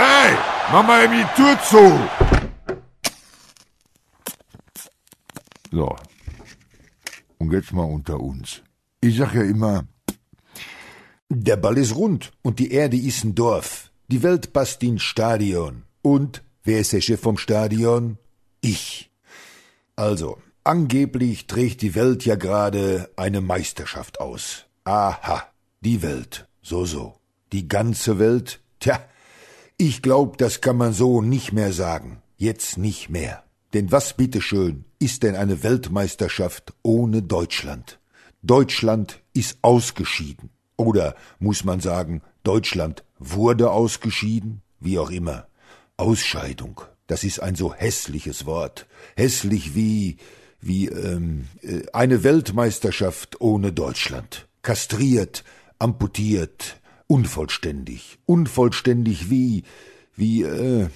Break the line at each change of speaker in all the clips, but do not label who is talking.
Hey, mach mal eben die Tür zu. So. Und jetzt mal unter uns. Ich sag ja immer, der Ball ist rund und die Erde ist ein Dorf. Die Welt passt in Stadion. Und wer ist der Chef vom Stadion? Ich. Also, angeblich trägt die Welt ja gerade eine Meisterschaft aus. Aha, die Welt. So, so. Die ganze Welt? Tja, ich glaube, das kann man so nicht mehr sagen. Jetzt nicht mehr. Denn was bitteschön ist denn eine Weltmeisterschaft ohne Deutschland? Deutschland ist ausgeschieden. Oder muss man sagen, Deutschland wurde ausgeschieden? Wie auch immer. Ausscheidung. Das ist ein so hässliches Wort. Hässlich wie, wie, ähm, äh, eine Weltmeisterschaft ohne Deutschland. Kastriert, amputiert, unvollständig, unvollständig wie, wie, äh,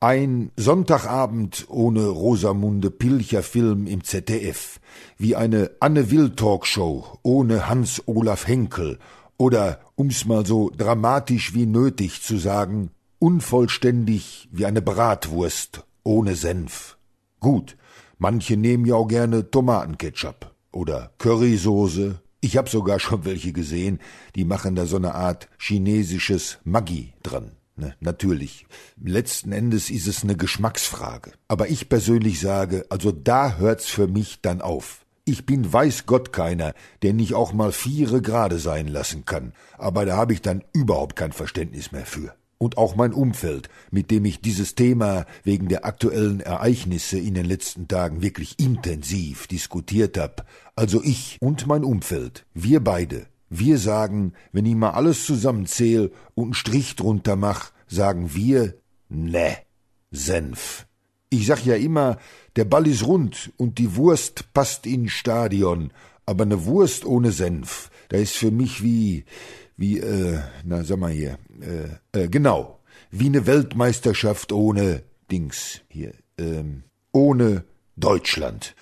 ein Sonntagabend ohne Rosamunde Pilcher Film im ZDF, wie eine Anne Will Talkshow ohne Hans Olaf Henkel oder, um's mal so dramatisch wie nötig zu sagen, unvollständig wie eine Bratwurst ohne Senf. Gut, manche nehmen ja auch gerne Tomatenketchup oder Currysoße ich habe sogar schon welche gesehen, die machen da so eine Art chinesisches Maggi dran. Ne, natürlich. Letzten Endes ist es eine Geschmacksfrage. Aber ich persönlich sage, also da hört's für mich dann auf. Ich bin weiß Gott keiner, der nicht auch mal viere gerade sein lassen kann. Aber da habe ich dann überhaupt kein Verständnis mehr für und auch mein Umfeld, mit dem ich dieses Thema wegen der aktuellen Ereignisse in den letzten Tagen wirklich intensiv diskutiert habe. Also ich und mein Umfeld, wir beide, wir sagen, wenn ich mal alles zusammenzähle und einen Strich drunter mach, sagen wir, ne, Senf. Ich sag ja immer, der Ball ist rund und die Wurst passt in Stadion, aber ne Wurst ohne Senf, da ist für mich wie, wie, äh, na sag mal hier, äh, äh, genau, wie eine Weltmeisterschaft ohne Dings hier, ähm, ohne Deutschland.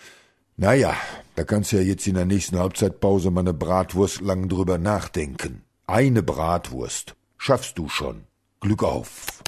Naja, da kannst du ja jetzt in der nächsten Halbzeitpause mal eine Bratwurst lang drüber nachdenken. Eine Bratwurst. Schaffst du schon. Glück auf.